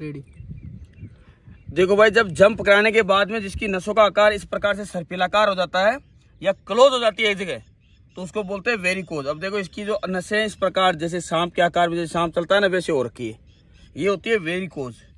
ready देखो भाई जब जंप कराने के बाद में जिसकी नसों का आकार इस प्रकार से सर्पिलाकार हो जाता है या क्लोज हो जाती है एक जगह तो उसको बोलते हैं वेरी कोज अब देखो इसकी जो नसें इस प्रकार जैसे सांप के आकार में जैसे सांप चलता है ना वैसे और रखी है ये होती है वेरी कोज